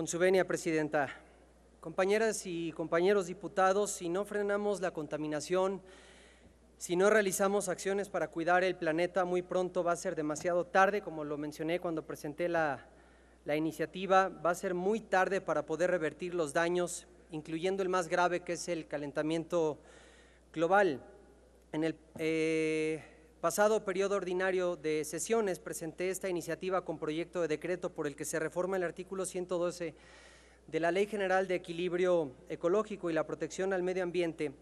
Con su venia, Presidenta. Compañeras y compañeros diputados, si no frenamos la contaminación, si no realizamos acciones para cuidar el planeta, muy pronto va a ser demasiado tarde, como lo mencioné cuando presenté la, iniciativa, va a ser muy tarde para poder revertir los daños, incluyendo el más grave que es el calentamiento global. En el, eh, Pasado periodo ordinario de sesiones, presenté esta iniciativa con proyecto de decreto por el que se reforma el artículo 112 de la Ley General de Equilibrio Ecológico y la Protección al Medio Ambiente,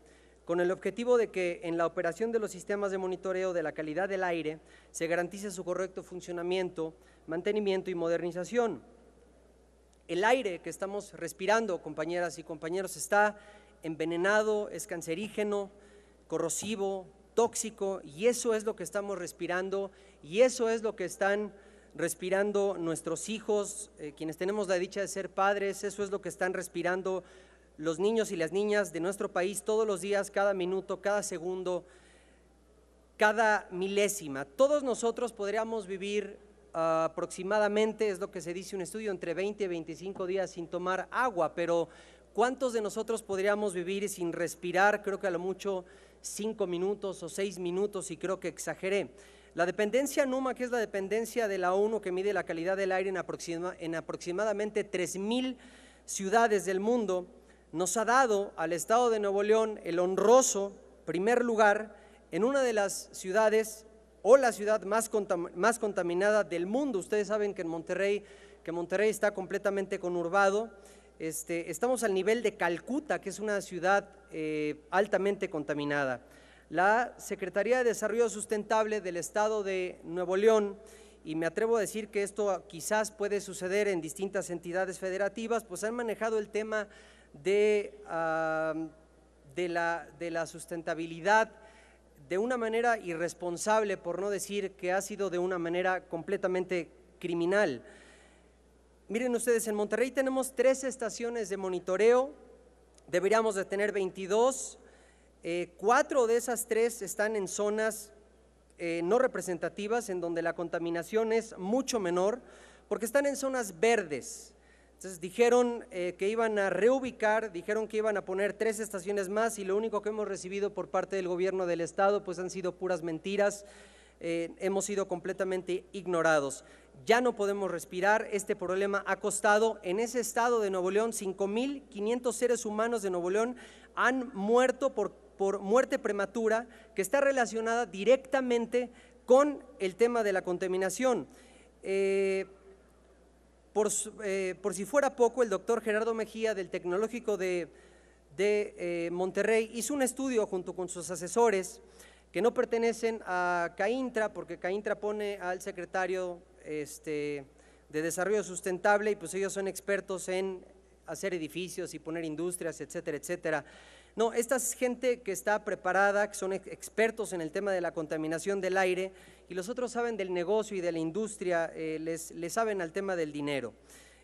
con el objetivo de que en la operación de los sistemas de monitoreo de la calidad del aire se garantice su correcto funcionamiento, mantenimiento y modernización. El aire que estamos respirando, compañeras y compañeros, está envenenado, es cancerígeno, corrosivo, tóxico y eso es lo que estamos respirando y eso es lo que están respirando nuestros hijos, eh, quienes tenemos la dicha de ser padres, eso es lo que están respirando los niños y las niñas de nuestro país todos los días, cada minuto, cada segundo, cada milésima. Todos nosotros podríamos vivir ah, aproximadamente, es lo que se dice un estudio, entre 20 y 25 días sin tomar agua, pero ¿cuántos de nosotros podríamos vivir sin respirar? Creo que a lo mucho cinco minutos o seis minutos y creo que exageré. La dependencia NUMA, que es la dependencia de la ONU que mide la calidad del aire en, aproxima, en aproximadamente 3.000 ciudades del mundo, nos ha dado al Estado de Nuevo León el honroso primer lugar en una de las ciudades o la ciudad más, más contaminada del mundo. Ustedes saben que en Monterrey, que Monterrey está completamente conurbado. Este, estamos al nivel de Calcuta, que es una ciudad eh, altamente contaminada. La Secretaría de Desarrollo Sustentable del Estado de Nuevo León, y me atrevo a decir que esto quizás puede suceder en distintas entidades federativas, pues han manejado el tema de, ah, de, la, de la sustentabilidad de una manera irresponsable, por no decir que ha sido de una manera completamente criminal. Miren ustedes, en Monterrey tenemos tres estaciones de monitoreo deberíamos de tener 22. Eh, cuatro de esas tres están en zonas eh, no representativas, en donde la contaminación es mucho menor, porque están en zonas verdes. Entonces dijeron eh, que iban a reubicar, dijeron que iban a poner tres estaciones más y lo único que hemos recibido por parte del gobierno del estado pues han sido puras mentiras. Eh, hemos sido completamente ignorados. Ya no podemos respirar, este problema ha costado en ese estado de Nuevo León, 5.500 seres humanos de Nuevo León han muerto por, muerte prematura que está relacionada directamente con el tema de la contaminación. Eh, eh, por, si fuera poco, el doctor Gerardo Mejía del Tecnológico de, Monterrey hizo un estudio junto con sus asesores que no pertenecen a CAINTRA, porque CAINTRA pone al secretario este, de Desarrollo Sustentable y pues ellos son expertos en hacer edificios y poner industrias, etcétera, etcétera. No, esta es gente que está preparada, que son expertos en el tema de la contaminación del aire y los otros saben del negocio y de la industria, eh, les, les saben al tema del dinero.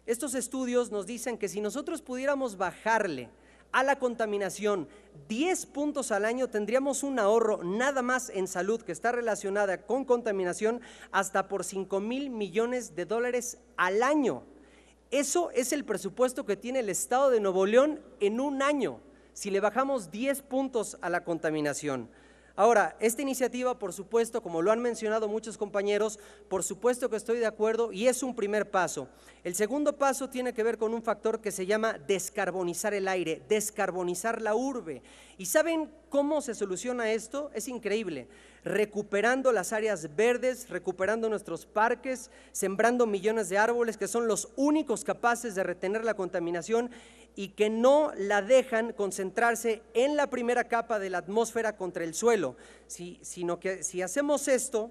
Estos estudios nos dicen que si nosotros pudiéramos bajarle a la contaminación 10 puntos al año, tendríamos un ahorro nada más en salud que está relacionada con contaminación hasta por 5 mil millones de dólares al año. Eso es el presupuesto que tiene el Estado de Nuevo León en un año, si le bajamos 10 puntos a la contaminación. Ahora, esta iniciativa, por supuesto, como lo han mencionado muchos compañeros, por supuesto que estoy de acuerdo y es un primer paso. El segundo paso tiene que ver con un factor que se llama descarbonizar el aire, descarbonizar la urbe. ¿Y saben cómo se soluciona esto? Es increíble. Recuperando las áreas verdes, recuperando nuestros parques, sembrando millones de árboles que son los únicos capaces de retener la contaminación y que no la dejan concentrarse en la primera capa de la atmósfera contra el suelo, sino que si hacemos esto,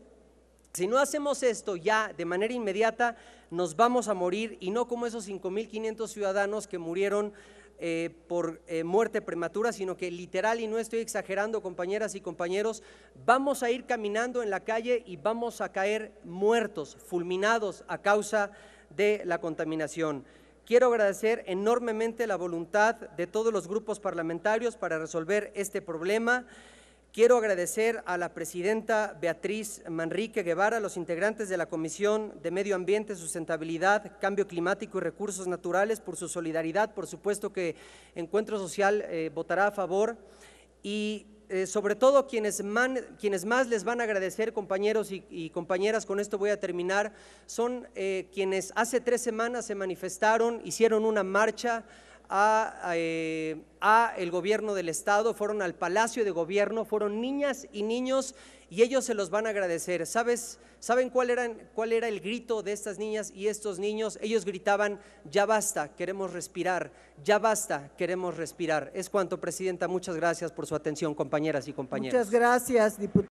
si no hacemos esto ya de manera inmediata, nos vamos a morir y no como esos 5.500 ciudadanos que murieron eh, por eh, muerte prematura, sino que literal, y no estoy exagerando, compañeras y compañeros, vamos a ir caminando en la calle y vamos a caer muertos, fulminados a causa de la contaminación. Quiero agradecer enormemente la voluntad de todos los grupos parlamentarios para resolver este problema. Quiero agradecer a la presidenta Beatriz Manrique Guevara, a los integrantes de la Comisión de Medio Ambiente, Sustentabilidad, Cambio Climático y Recursos Naturales por su solidaridad. Por supuesto que Encuentro Social eh, votará a favor y eh, sobre todo quienes, más les van a agradecer, compañeros y, compañeras, con esto voy a terminar, son eh, quienes hace tres semanas se manifestaron, hicieron una marcha eh, a, el gobierno del estado, fueron al palacio de gobierno, fueron niñas y niños y ellos se los van a agradecer. ¿Sabes? ¿Saben cuál, eran, cuál era el grito de estas niñas y estos niños? Ellos gritaban, ya basta, queremos respirar, ya basta, queremos respirar. Es cuanto, Presidenta, muchas gracias por su atención, compañeras y compañeros. Muchas gracias, diputado.